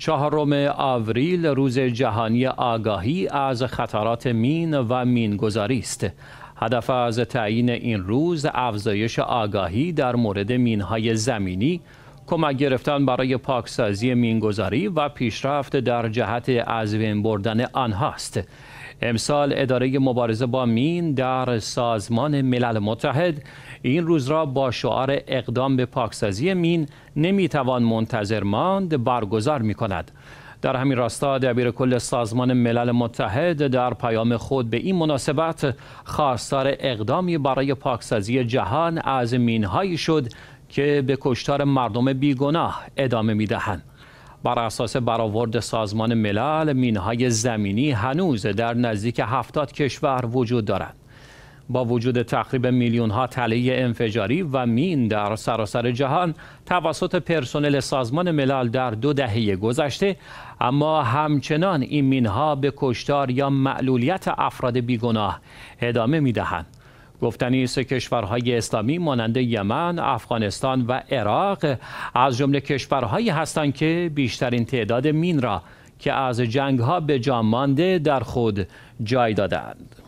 چهارم آوریل روز جهانی آگاهی از خطرات مین و مینگذاری است هدف از تعیین این روز افزایش آگاهی در مورد مینهای زمینی کمک گرفتن برای پاکسازی مینگذاری و پیشرفت در جهت از بین بردن است. امسال اداره مبارزه با مین در سازمان ملل متحد این روز را با شعار اقدام به پاکسازی مین نمیتوان منتظر ماند برگزار می کند. در همین راستا دبیر کل سازمان ملل متحد در پیام خود به این مناسبت خواستار اقدامی برای پاکسازی جهان از مینهایی شد که به کشتار مردم بیگناه ادامه میدهند. بر اساس برآورد سازمان ملل مینهای زمینی هنوز در نزدیک هفتاد کشور وجود دارند با وجود تقریب میلیون ها تله انفجاری و مین در سراسر جهان توسط پرسنل سازمان ملل در دو دهه گذشته اما همچنان این مین ها به کشتار یا معلولیت افراد بیگناه ادامه می دهند. گفتنی است کشورهای اسلامی مانند یمن، افغانستان و عراق از جمله کشورهایی هستند که بیشترین تعداد مین را که از جنگها به جان مانده در خود جای دادند.